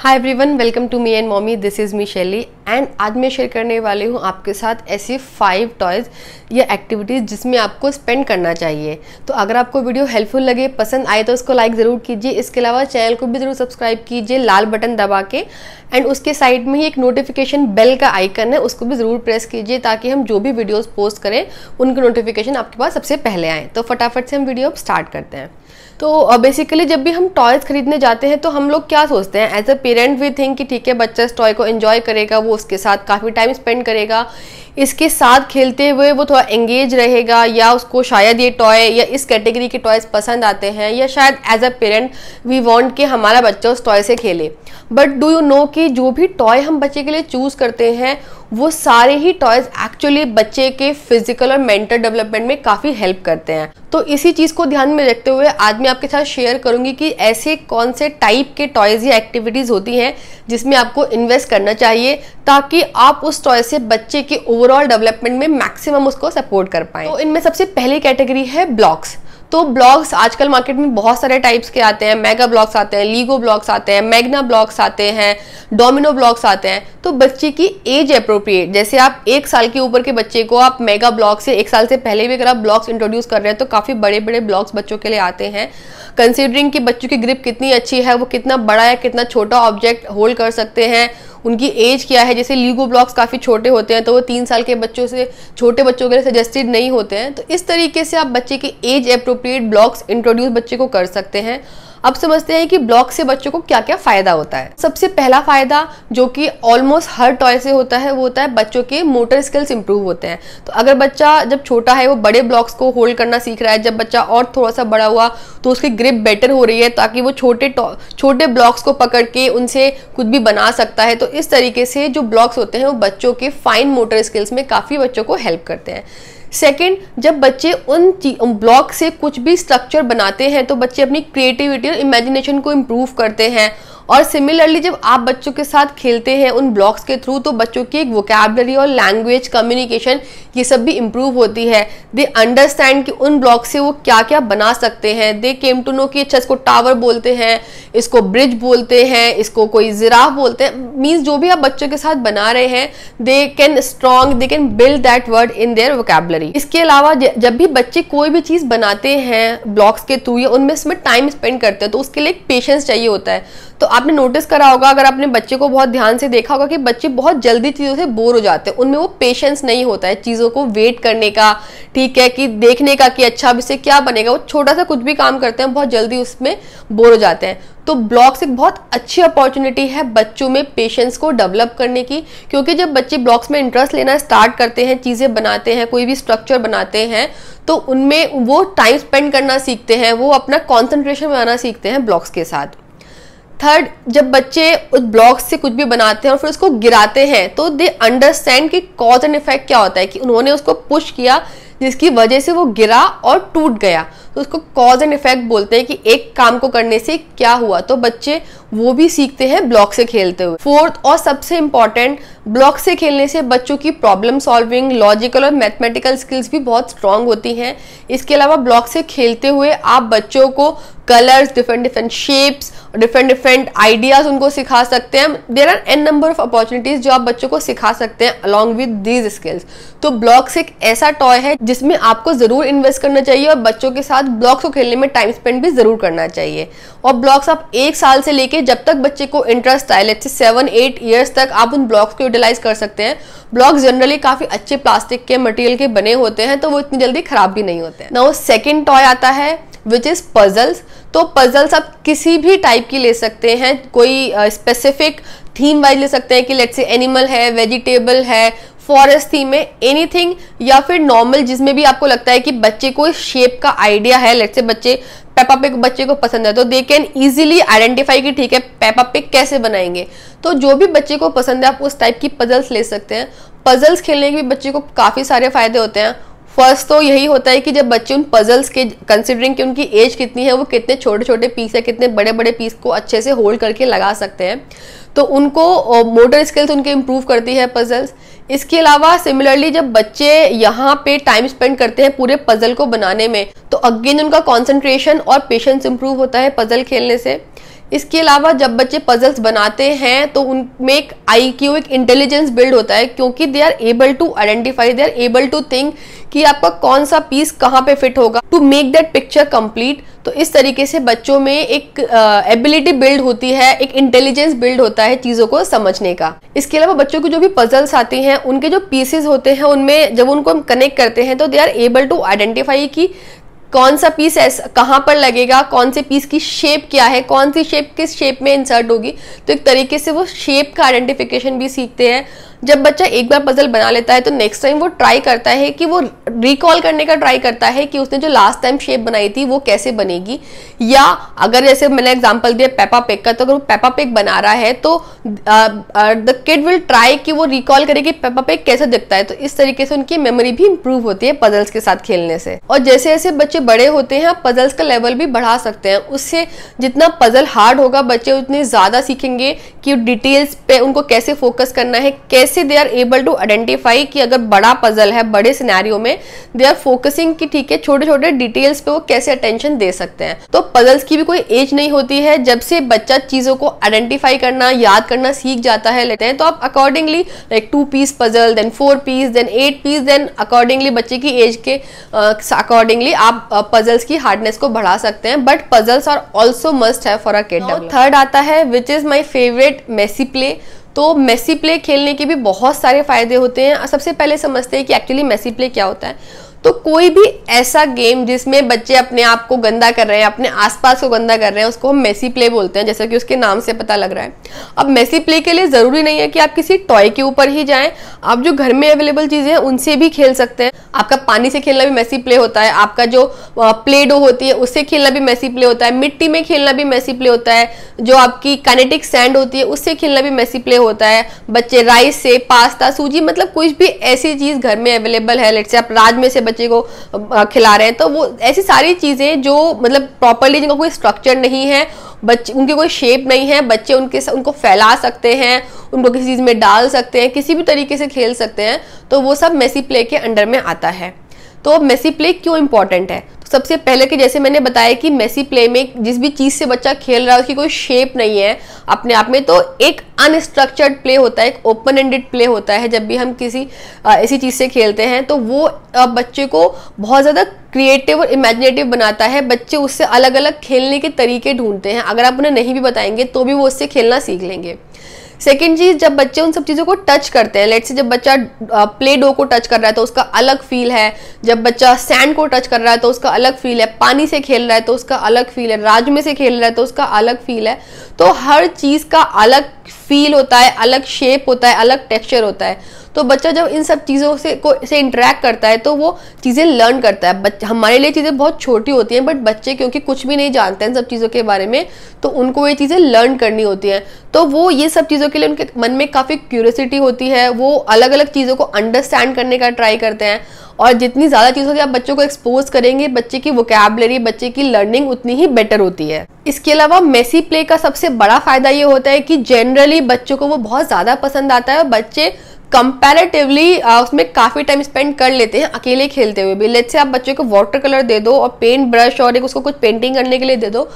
hi everyone welcome to me and mommy this is me Shelly and आज मैं share करने वाली हूँ आपके साथ ऐसी फाइव टॉयज़ या एक्टिविटीज़ जिसमें आपको स्पेंड करना चाहिए तो अगर आपको वीडियो हेल्पफुल लगे पसंद आए तो उसको लाइक ज़रूर कीजिए इसके अलावा चैनल को भी ज़रूर सब्सक्राइब कीजिए लाल बटन दबा के एंड उसके साइड में ही एक नोटिफिकेशन बेल का आइकन है उसको भी ज़रूर प्रेस कीजिए ताकि हम जो भी वीडियोज़ पोस्ट करें उनके नोटिफिकेशन आपके पास सबसे पहले आएँ तो फटाफट से हम वीडियो स्टार्ट करते हैं तो बेसिकली जब भी हम टॉयज़ खरीदने जाते हैं तो हम लोग क्या सोचते हैं as a parent we think कि ठीक है बच्चा इस टॉय को इन्जॉय करेगा वो उसके साथ काफ़ी टाइम स्पेंड करेगा इसके साथ खेलते हुए वो थोड़ा एंगेज रहेगा या उसको शायद ये टॉय या इस कैटेगरी के टॉयज़ पसंद आते हैं या शायद as a parent we want कि हमारा बच्चा उस टॉय से खेले बट डू यू नो कि जो भी टॉय हम बच्चे के लिए चूज़ करते हैं वो सारे ही टॉयज एक्चुअली बच्चे के फिजिकल और मेंटल डेवलपमेंट में काफ़ी हेल्प करते हैं तो इसी चीज़ को ध्यान में रखते हुए आज मैं आपके साथ शेयर करूंगी कि ऐसे कौन से टाइप के टॉयज या एक्टिविटीज़ होती हैं जिसमें आपको इन्वेस्ट करना चाहिए ताकि आप उस टॉय से बच्चे के ओवर ओवरऑल डेवलपमेंट में मैक्सिमम उसको सपोर्ट कर पाए तो इनमें सबसे पहली कैटेगरी है ब्लॉग्स तो ब्लॉग्स आजकल मार्केट में बहुत सारे टाइप्स के आते हैं मेगा ब्लॉग्स आते हैं लीगो ब्लॉग्स आते हैं मैग्ना ब्लॉग्स आते हैं डोमिनो ब्लॉग्स आते हैं तो बच्चे की एज अप्रोप्रिएट जैसे आप एक साल के ऊपर के बच्चे को आप मेगा ब्लॉग से एक साल से पहले भी अगर आप ब्लॉग्स इंट्रोड्यूस कर रहे हैं तो काफ़ी बड़े बड़े ब्लॉग्स बच्चों के लिए आते हैं कंसिडरिंग कि बच्चों की ग्रिप कितनी अच्छी है वो कितना बड़ा या कितना छोटा ऑब्जेक्ट होल्ड कर सकते हैं उनकी एज क्या है जैसे लीगो ब्लॉक्स काफ़ी छोटे होते हैं तो वो तीन साल के बच्चों से छोटे बच्चों के लिए सजेस्टेड नहीं होते हैं तो इस तरीके से आप बच्चे के एज अप्रोप्रिएट ब्लॉक्स इंट्रोड्यूस बच्चे को कर सकते हैं अब समझते हैं कि ब्लॉक से बच्चों को क्या क्या फायदा होता है सबसे पहला फायदा जो कि ऑलमोस्ट हर टॉय से होता है वो होता है बच्चों के मोटर स्किल्स इंप्रूव होते हैं तो अगर बच्चा जब छोटा है वो बड़े ब्लॉक्स को होल्ड करना सीख रहा है जब बच्चा और थोड़ा सा बड़ा हुआ तो उसकी ग्रिप बेटर हो रही है ताकि वो छोटे छोटे ब्लॉक्स को पकड़ के उनसे कुछ भी बना सकता है तो इस तरीके से जो ब्लॉक्स होते हैं वो बच्चों के फाइन मोटर स्किल्स में काफ़ी बच्चों को हेल्प करते हैं सेकंड जब बच्चे उन ब्लॉक से कुछ भी स्ट्रक्चर बनाते हैं तो बच्चे अपनी क्रिएटिविटी और इमेजिनेशन को इम्प्रूव करते हैं और सिमिलरली जब आप बच्चों के साथ खेलते हैं उन ब्लॉग्स के थ्रू तो बच्चों की एक वोकेबलरी और लैंग्वेज कम्युनिकेशन ये सब भी इम्प्रूव होती है दे अंडरस्टैंड कि उन ब्लॉक से वो क्या क्या बना सकते हैं दे केम टू नो कि अच्छा इसको टावर बोलते हैं इसको ब्रिज बोलते हैं इसको कोई जिराफ बोलते हैं मीन्स जो भी आप बच्चों के साथ बना रहे हैं they can strong they can build that word in their vocabulary इसके अलावा जब भी बच्चे कोई भी चीज़ बनाते हैं ब्लॉग्स के थ्रू या उनमें इसमें टाइम स्पेंड करते हैं तो उसके लिए एक पेशेंस चाहिए होता है तो आपने नोटिस करा होगा अगर आपने बच्चे को बहुत ध्यान से देखा होगा कि बच्चे बहुत जल्दी चीज़ों से बोर हो जाते हैं उनमें वो पेशेंस नहीं होता है चीज़ों को वेट करने का ठीक है कि देखने का कि अच्छा अब इससे क्या बनेगा वो छोटा सा कुछ भी काम करते हैं बहुत जल्दी उसमें बोर हो जाते हैं तो ब्लॉग्स एक बहुत अच्छी अपॉर्चुनिटी है बच्चों में पेशेंस को डेवलप करने की क्योंकि जब बच्चे ब्लॉग्स में इंटरेस्ट लेना स्टार्ट करते हैं चीज़ें बनाते हैं कोई भी स्ट्रक्चर बनाते हैं तो उनमें वो टाइम स्पेंड करना सीखते हैं वो अपना कॉन्सेंट्रेशन बनाना सीखते हैं ब्लॉक्स के साथ थर्ड जब बच्चे उस ब्लॉक से कुछ भी बनाते हैं और फिर उसको गिराते हैं तो दे अंडरस्टैंड कि कॉज एंड इफेक्ट क्या होता है कि उन्होंने उसको पुश किया जिसकी वजह से वो गिरा और टूट गया तो उसको कॉज एंड इफेक्ट बोलते हैं कि एक काम को करने से क्या हुआ तो बच्चे वो भी सीखते हैं ब्लॉक से खेलते हुए फोर्थ और सबसे इम्पॉर्टेंट ब्लॉक से खेलने से बच्चों की प्रॉब्लम सॉल्विंग लॉजिकल और मैथमेटिकल स्किल्स भी बहुत स्ट्रांग होती हैं इसके अलावा ब्लॉक से खेलते हुए आप बच्चों को colours different different shapes different different ideas उनको सिखा सकते हैं there are an number of opportunities जो आप बच्चों को सिखा सकते हैं अलॉन्ग विद दीज स्किल्स तो ब्लॉक्स एक ऐसा टॉय है जिसमें आपको जरूर इन्वेस्ट करना चाहिए और बच्चों के साथ ब्लॉक्स को खेलने में टाइम स्पेंड भी जरूर करना चाहिए और ब्लॉक्स आप एक साल से लेकर देखिए जब तक बच्चे को इंटरेस्ट आए लेट से सेवन एट ईयर्स तक आप उन ब्लॉक्स को यूटिलाइज कर सकते हैं ब्लॉक जनरली काफी अच्छे प्लास्टिक के मटेरियल के बने होते हैं तो वो इतनी जल्दी खराब भी नहीं होते ना वो सेकेंड टॉय आता है विच इज़ पजल्स तो पजल्स आप किसी भी टाइप की ले सकते हैं कोई स्पेसिफिक थीम वाइज ले सकते हैं कि लेट से एनिमल है वेजिटेबल है फॉरेस्ट थीम में एनीथिंग या फिर नॉर्मल जिसमें भी आपको लगता है कि बच्चे को शेप का आइडिया है लेट से बच्चे पेपा पिक बच्चे को पसंद है तो दे कैन इजिली आइडेंटिफाई कि ठीक है पेपा पिक कैसे बनाएंगे तो जो भी बच्चे को पसंद है आप उस टाइप की पजल्स ले सकते हैं पजल्स खेलने के भी बच्चे को काफ़ी सारे फायदे होते हैं फर्स्ट तो यही होता है कि जब बच्चे उन पजल्स के कंसिडरिंग कि उनकी एज कितनी है वो कितने छोटे छोटे पीस है कितने बड़े बड़े पीस को अच्छे से होल्ड करके लगा सकते हैं तो उनको मोटर स्किल्स उनके इम्प्रूव करती है पजल्स इसके अलावा सिमिलरली जब बच्चे यहाँ पे टाइम स्पेंड करते हैं पूरे पजल को बनाने में तो अगेन उनका कॉन्सेंट्रेशन और पेशेंस इंप्रूव होता है पजल खेलने से इसके अलावा जब बच्चे पजल्स बनाते हैं तो उनमें एक आई क्यू एक इंटेलिजेंस बिल्ड होता है क्योंकि they are able to identify they are able to think कि आपका कौन सा पीस कहाँ पे फिट होगा to make that picture complete तो इस तरीके से बच्चों में एक एबिलिटी uh, बिल्ड होती है एक इंटेलिजेंस बिल्ड होता है चीज़ों को समझने का इसके अलावा बच्चों की जो भी पजल्स आती हैं उनके जो पीसेस होते हैं उनमें जब उनको हम कनेक्ट करते हैं तो they are able to identify की कौन सा पीस ऐसा कहाँ पर लगेगा कौन से पीस की शेप क्या है कौन सी शेप किस शेप में इंसर्ट होगी तो एक तरीके से वो शेप का आइडेंटिफिकेशन भी सीखते हैं जब बच्चा एक बार पजल बना लेता है तो नेक्स्ट टाइम वो ट्राई करता है कि वो रिकॉल करने का ट्राई करता है कि उसने जो लास्ट टाइम शेप बनाई थी वो कैसे बनेगी या अगर जैसे मैंने एग्जाम्पल दिया पेपा पेक का तो अगर वो पेपा पेक बना रहा है तो द किड विल ट्राई कि वो रिकॉल करे कि पेपा पेक कैसे दिखता है तो इस तरीके से उनकी मेमोरी भी इंप्रूव होती है पजल्स के साथ खेलने से और जैसे जैसे बच्चे बड़े होते हैं पजल्स का लेवल भी बढ़ा सकते हैं उससे जितना पजल हार्ड होगा बच्चे उतने ज़्यादा सीखेंगे कि डिटेल्स पे उनको कैसे फोकस करना है कैसे इससे they are able to identify कि अगर बड़ा पजल है बड़े सिनेरियो में दे आर फोकसिंग कि ठीक है छोटे छोटे डिटेल्स पे वो कैसे अटेंशन दे सकते हैं तो पजल्स की भी कोई एज नहीं होती है जब से बच्चा चीजों को आइडेंटिफाई करना याद करना सीख जाता है लेते हैं तो आप accordingly like two piece puzzle then four piece then eight piece then accordingly बच्चे की एज के अकॉर्डिंगली uh, आप पजल्स uh, की हार्डनेस को बढ़ा सकते हैं but puzzles are also must है फॉर अ किड थर्ड आता है which is my favourite messy play तो मेसी प्ले खेलने के भी बहुत सारे फायदे होते हैं सबसे पहले समझते हैं कि एक्चुअली मेसी प्ले क्या होता है तो कोई भी ऐसा गेम जिसमें बच्चे अपने आप को गंदा कर रहे हैं अपने आसपास को गंदा कर रहे हैं उसको हम मेसी प्ले बोलते हैं जैसा कि उसके नाम से पता लग रहा है अब मेसी प्ले के लिए ज़रूरी नहीं है कि आप किसी टॉय के ऊपर ही जाएं आप जो घर में अवेलेबल चीज़ें हैं उनसे भी खेल सकते हैं आपका पानी से खेलना भी मेसी प्ले होता है आपका जो प्ले डो होती है उससे खेलना भी मेसी प्ले होता है मिट्टी में खेलना भी मेसी प्ले होता है जो आपकी कैनेटिक सैंड होती है उससे खेलना भी मेसी प्ले होता है बच्चे राइस से पास्ता सूजी मतलब कुछ भी ऐसी चीज़ घर में अवेलेबल है लेट से आप राज में से बच्चे को खिला रहे हैं तो वो ऐसी सारी चीज़ें जो मतलब प्रॉपरली जिनका कोई स्ट्रक्चर नहीं है बच्चे उनकी कोई शेप नहीं है बच्चे उनके उनको फैला सकते हैं उनको किसी चीज़ में डाल सकते हैं किसी भी तरीके से खेल सकते हैं तो वो सब मेसी प्ले के अंडर में आता है तो मेसी प्ले क्यों इंपॉर्टेंट है सबसे पहले कि जैसे मैंने बताया कि मेसी प्ले में जिस भी चीज़ से बच्चा खेल रहा है उसकी कोई शेप नहीं है अपने आप में तो एक अनस्ट्रक्चर्ड प्ले होता है एक ओपन एंडेड प्ले होता है जब भी हम किसी ऐसी चीज़ से खेलते हैं तो वो बच्चे को बहुत ज़्यादा क्रिएटिव और इमेजिनेटिव बनाता है बच्चे उससे अलग अलग खेलने के तरीके ढूंढते हैं अगर आप उन्हें नहीं भी बताएंगे तो भी वो उससे खेलना सीख लेंगे सेकेंड चीज जब बच्चे उन सब चीज़ों को टच करते हैं लेट से जब बच्चा प्ले डो को टच कर रहा है तो उसका अलग फील है जब बच्चा सैंड को टच कर रहा है तो उसका अलग फील है पानी से खेल रहा है तो उसका अलग फील है राज में से खेल रहा है तो उसका अलग फील है तो हर चीज़ का अलग फील होता है अलग शेप होता है अलग टेक्स्चर होता है तो बच्चा जब इन सब चीज़ों से को से इंटरेक्ट करता है तो वो चीज़ें लर्न करता है हमारे लिए चीज़ें बहुत छोटी होती हैं बट बच्चे क्योंकि कुछ भी नहीं जानते हैं इन सब चीज़ों के बारे में तो उनको ये चीज़ें लर्न करनी होती हैं तो वो ये सब चीज़ों के लिए उनके मन में काफ़ी क्यूरियसिटी होती है वो अलग अलग चीज़ों को अंडरस्टैंड करने का ट्राई करते हैं और जितनी ज़्यादा चीज़ों से आप बच्चों को एक्सपोज करेंगे बच्चे की वोकेबलरी बच्चे की लर्निंग उतनी ही बेटर होती है इसके अलावा मेसी प्ले का सबसे बड़ा फ़ायदा ये होता है कि जनरली बच्चों को वो बहुत ज़्यादा पसंद आता है और बच्चे कंपेरेटिवली uh, उसमें काफ़ी टाइम स्पेंड कर लेते हैं अकेले खेलते हुए भी लेट से आप बच्चे को वाटर कलर दे दो और पेंट ब्रश और एक उसको कुछ पेंटिंग करने के लिए दे दो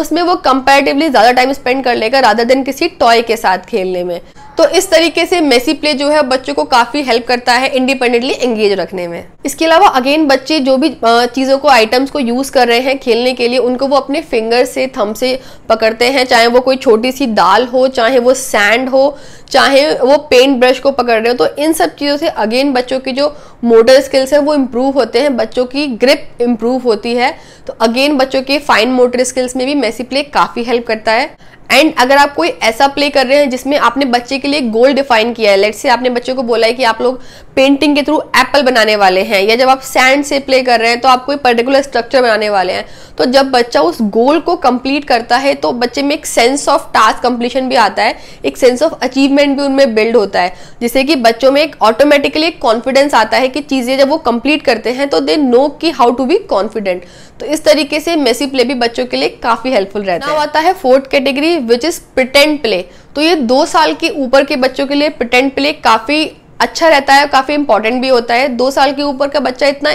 उसमें वो कंपेरेटिवली ज़्यादा टाइम स्पेंड कर लेगा राधा दिन किसी टॉय के साथ खेलने में तो इस तरीके से मेसी प्ले जो है बच्चों को काफी हेल्प करता है इंडिपेंडेंटली एंगेज रखने में इसके अलावा अगेन बच्चे जो भी चीजों को आइटम्स को यूज कर रहे हैं खेलने के लिए उनको वो अपने फिंगर से थम से पकड़ते हैं चाहे वो कोई छोटी सी दाल हो चाहे वो सैंड हो चाहे वो पेंट ब्रश को पकड़ रहे हो तो इन सब चीज़ों से अगेन बच्चों की जो मोटर स्किल्स है वो इम्प्रूव होते हैं बच्चों की ग्रिप इम्प्रूव होती है तो अगेन बच्चों के फाइन मोटर स्किल्स में भी मेसी प्ले काफ़ी हेल्प करता है एंड अगर आप कोई ऐसा प्ले कर रहे हैं जिसमें आपने बच्चे के लिए गोल डिफाइन किया है लेट से आपने बच्चों को बोला है कि आप लोग पेंटिंग के थ्रू एप्पल बनाने वाले हैं या जब आप सैंड से प्ले कर रहे हैं तो आप कोई पर्टिकुलर स्ट्रक्चर बनाने वाले हैं तो जब बच्चा उस गोल को कंप्लीट करता है तो बच्चे में एक सेंस ऑफ टास्क कंप्लीशन भी आता है एक सेंस ऑफ अचीवमेंट भी उनमें बिल्ड होता है जिससे कि बच्चों में एक ऑटोमेटिकली एक कॉन्फिडेंस आता है कि चीज़ें जब वो कंप्लीट करते हैं तो दे नो की हाउ टू बी कॉन्फिडेंट तो इस तरीके से मेसी प्ले भी बच्चों के लिए काफ़ी हेल्पफुल रहता है आता है fourth category which is pretend play तो ये दो साल के ऊपर के बच्चों के लिए प्रिटेंट प्ले काफ़ी अच्छा रहता है काफ़ी इंपॉर्टेंट भी होता है दो साल के ऊपर का बच्चा इतना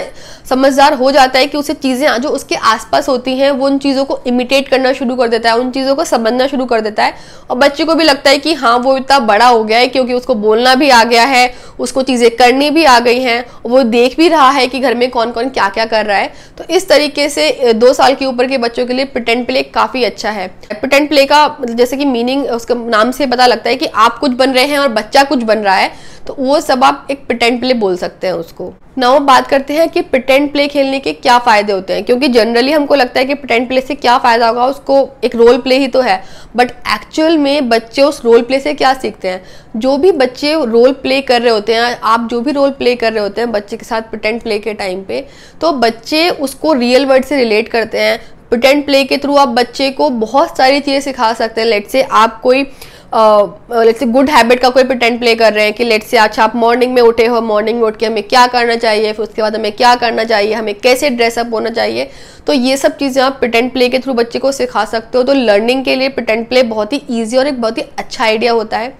समझदार हो जाता है कि उसे चीज़ें जो उसके आसपास होती हैं वो उन चीज़ों को इमिटेट करना शुरू कर देता है उन चीज़ों को समझना शुरू कर देता है और बच्चे को भी लगता है कि हाँ वो इतना बड़ा हो गया है क्योंकि उसको बोलना भी आ गया है उसको चीज़ें करनी भी आ गई हैं वो देख भी रहा है कि घर में कौन कौन क्या क्या कर रहा है तो इस तरीके से दो साल के ऊपर के बच्चों के लिए पिटेंट प्ले काफ़ी अच्छा है पिटेंट प्ले का जैसे कि मीनिंग उसके नाम से पता लगता है कि आप कुछ बन रहे हैं और बच्चा कुछ बन रहा है तो वो वो सब आप एक पिटेंट प्ले बोल सकते हैं उसको नाउ बात करते हैं कि पिटेंट प्ले खेलने के क्या फायदे होते हैं क्योंकि जनरली हमको लगता है कि पिटेंट प्ले से क्या फायदा होगा उसको एक रोल प्ले ही तो है बट एक्चुअल में बच्चे उस रोल प्ले से क्या सीखते हैं जो भी बच्चे रोल प्ले कर रहे होते हैं आप जो भी रोल प्ले कर रहे होते हैं बच्चे के साथ पिटेंट प्ले के टाइम पे तो बच्चे उसको रियल वर्ड से रिलेट करते हैं पिटेंट प्ले के थ्रू आप बच्चे को बहुत सारी चीज़ें सिखा सकते हैं लेट से आप कोई लेट्स से गुड हैबिट का कोई प्रटेंट प्ले कर रहे हैं कि लेट्स से अच्छा आप मॉर्निंग में उठे हो मॉर्निंग में उठ के हमें क्या करना चाहिए फिर उसके बाद हमें क्या करना चाहिए हमें कैसे ड्रेसअप होना चाहिए तो ये सब चीज़ें आप प्रटेंट प्ले के थ्रू बच्चे को सिखा सकते हो तो लर्निंग के लिए प्रटेंट प्ले बहुत ही ईजी और एक बहुत ही अच्छा आइडिया होता है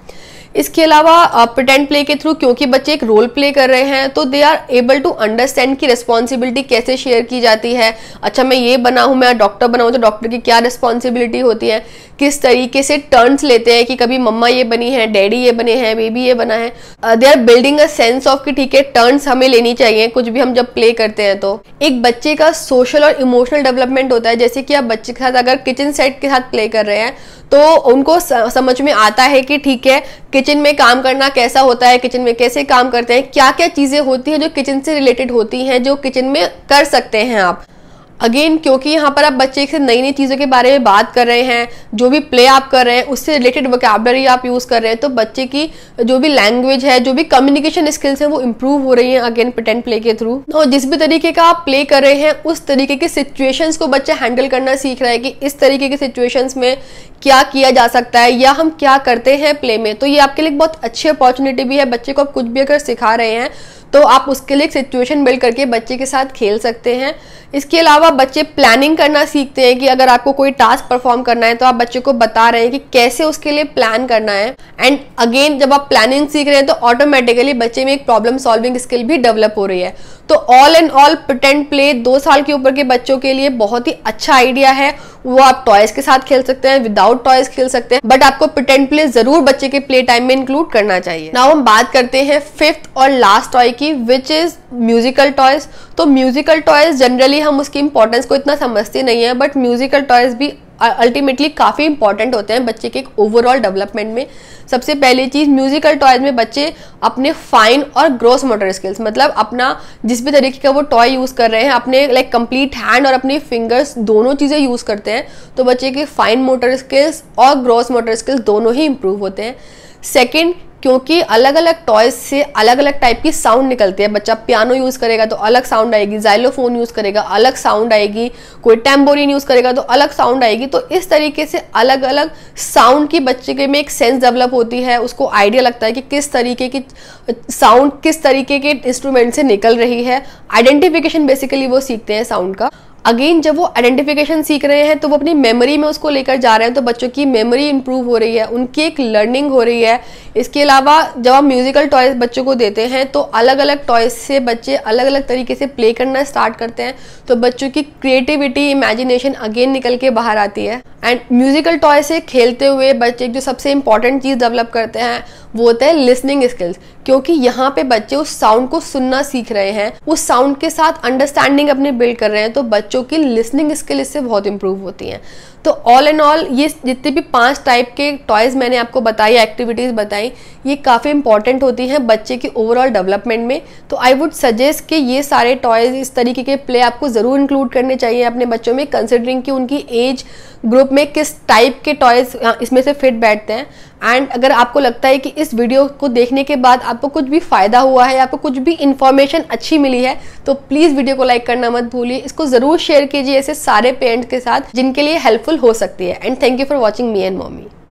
इसके अलावा प्रटेंट प्ले के थ्रू क्योंकि बच्चे एक रोल प्ले कर रहे हैं तो they are able to understand की रिस्पॉन्सिबिलिटी कैसे शेयर की जाती है अच्छा मैं ये बना हूँ मैं डॉक्टर बना हूँ तो डॉक्टर की क्या रिस्पॉन्सिबिलिटी होती है किस तरीके से टर्न्स लेते हैं कि कभी मम्मा ये बनी है डैडी ये बने हैं बेबी ये बना है they are building a sense of कि ठीक है टर्न्स हमें लेनी चाहिए कुछ भी हम जब प्ले करते हैं तो एक बच्चे का सोशल और इमोशनल डेवलपमेंट होता है जैसे कि आप बच्चे के साथ अगर किचन सेट के साथ प्ले कर रहे हैं तो उनको समझ में आता है कि ठीक है किचन में काम करना कैसा होता है किचन में कैसे काम करते हैं क्या क्या चीज़ें होती हैं जो किचन से रिलेटेड होती हैं जो किचन में कर सकते हैं आप अगेन क्योंकि यहाँ पर आप बच्चे से नई नई चीज़ों के बारे में बात कर रहे हैं जो भी प्ले आप कर रहे हैं उससे रिलेटेड वोकेबलरी आप यूज़ कर रहे हैं तो बच्चे की जो भी लैंग्वेज है जो भी कम्युनिकेशन स्किल्स हैं वो इम्प्रूव हो रही हैं अगेन प्रटेंट प्ले के थ्रू और जिस भी तरीके का आप प्ले कर रहे हैं उस तरीके के सिचुएशन को बच्चा हैंडल करना सीख रहा है कि इस तरीके के सिचुएशन में क्या किया जा सकता है या हम क्या करते हैं प्ले में तो ये आपके लिए बहुत अच्छी अपॉर्चुनिटी भी है बच्चे को आप कुछ भी अगर सिखा रहे हैं तो आप उसके लिए सिचुएशन बिल्ड करके बच्चे के साथ खेल सकते हैं इसके अलावा बच्चे प्लानिंग करना सीखते हैं कि अगर आपको कोई टास्क परफॉर्म करना है तो आप बच्चे को बता रहे हैं कि कैसे उसके लिए प्लान करना है एंड अगेन जब आप प्लानिंग सीख रहे हैं तो ऑटोमेटिकली बच्चे में एक प्रॉब्लम सॉल्विंग स्किल भी डेवलप हो रही है तो all and all pretend play दो साल के ऊपर के बच्चों के लिए बहुत ही अच्छा आइडिया है वो आप टॉयज के साथ खेल सकते हैं विदाउट टॉयज खेल सकते हैं बट आपको पटेंट प्ले जरूर बच्चे के प्ले टाइम में इंक्लूड करना चाहिए नाउ हम बात करते हैं फिफ्थ और लास्ट टॉय की विच इज म्यूजिकल टॉयज तो म्यूजिकल टॉयज जनरली हम उसकी इंपॉर्टेंस को इतना समझते नहीं है बट म्यूजिकल टॉयज भी अल्टीमेटली काफ़ी इंपॉर्टेंट होते हैं बच्चे के एक ओवरऑल डेवलपमेंट में सबसे पहली चीज़ म्यूजिकल टॉयज में बच्चे अपने फाइन और ग्रोस मोटर स्किल्स मतलब अपना जिस भी तरीके का वो टॉय यूज़ कर रहे हैं अपने लाइक कंप्लीट हैंड और अपने फिंगर्स दोनों चीज़ें यूज़ करते हैं तो बच्चे के फाइन मोटर स्किल्स और ग्रोस मोटर स्किल्स दोनों ही इम्प्रूव होते हैं सेकेंड क्योंकि अलग अलग टॉयज से अलग अलग टाइप की साउंड निकलती है बच्चा पियानो यूज़ करेगा तो अलग साउंड आएगी जाइलोफोन यूज़ करेगा अलग साउंड आएगी कोई टेम्बोरिन यूज़ करेगा तो अलग साउंड आएगी तो इस तरीके से अलग अलग साउंड की बच्चे के में एक सेंस डेवलप होती है उसको आइडिया लगता है कि किस तरीके की साउंड किस तरीके के इंस्ट्रूमेंट से निकल रही है आइडेंटिफिकेशन बेसिकली वो सीखते हैं साउंड का अगेन जब वो आइडेंटिफिकेशन सीख रहे हैं तो वो अपनी मेमोरी में उसको लेकर जा रहे हैं तो बच्चों की मेमोरी इंप्रूव हो रही है उनकी एक लर्निंग हो रही है इसके अलावा जब हम म्यूजिकल टॉयज बच्चों को देते हैं तो अलग अलग टॉयज से बच्चे अलग अलग तरीके से प्ले करना स्टार्ट करते हैं तो बच्चों की क्रिएटिविटी इमेजिनेशन अगेन निकल के बाहर आती है एंड म्यूजिकल टॉय से खेलते हुए बच्चे जो सबसे इंपॉर्टेंट चीज़ डेवलप करते हैं वो होता है लिसनिंग स्किल्स क्योंकि यहाँ पे बच्चे उस साउंड को सुनना सीख रहे हैं उस साउंड के साथ अंडरस्टैंडिंग अपने बिल्ड कर रहे हैं तो बच्चों की लिसनिंग स्किल इससे बहुत इंप्रूव होती है तो ऑल एंड ऑल ये जितने भी पांच टाइप के टॉयज़ मैंने आपको बताई एक्टिविटीज़ बताई ये काफ़ी इंपॉर्टेंट होती हैं बच्चे की ओवरऑल डेवलपमेंट में तो आई वुड सजेस्ट कि ये सारे टॉयज़ इस तरीके के प्ले आपको ज़रूर इंक्लूड करने चाहिए अपने बच्चों में कंसिडरिंग कि उनकी एज ग्रुप में किस टाइप के टॉयज़ इसमें से फिट बैठते हैं एंड अगर आपको लगता है कि इस वीडियो को देखने के बाद आपको कुछ भी फ़ायदा हुआ है आपको कुछ भी इंफॉर्मेशन अच्छी मिली है तो प्लीज़ वीडियो को लाइक करना मत भूलिए इसको ज़रूर शेयर कीजिए ऐसे सारे पेरेंट्स के साथ जिनके लिए हेल्पफुल हेल्पफुल हो सकती है and thank you for watching me and mommy